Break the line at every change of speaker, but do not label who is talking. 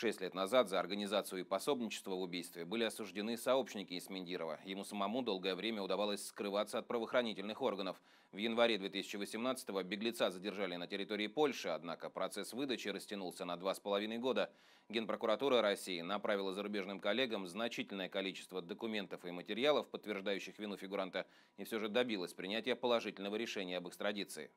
Шесть лет назад за организацию и пособничество в убийстве были осуждены сообщники Исмендирова. Ему самому долгое время удавалось скрываться от правоохранительных органов. В январе 2018-го беглеца задержали на территории Польши, однако процесс выдачи растянулся на два с половиной года. Генпрокуратура России направила зарубежным коллегам значительное количество документов и материалов, подтверждающих вину фигуранта, и все же добилась принятия положительного решения об экстрадиции.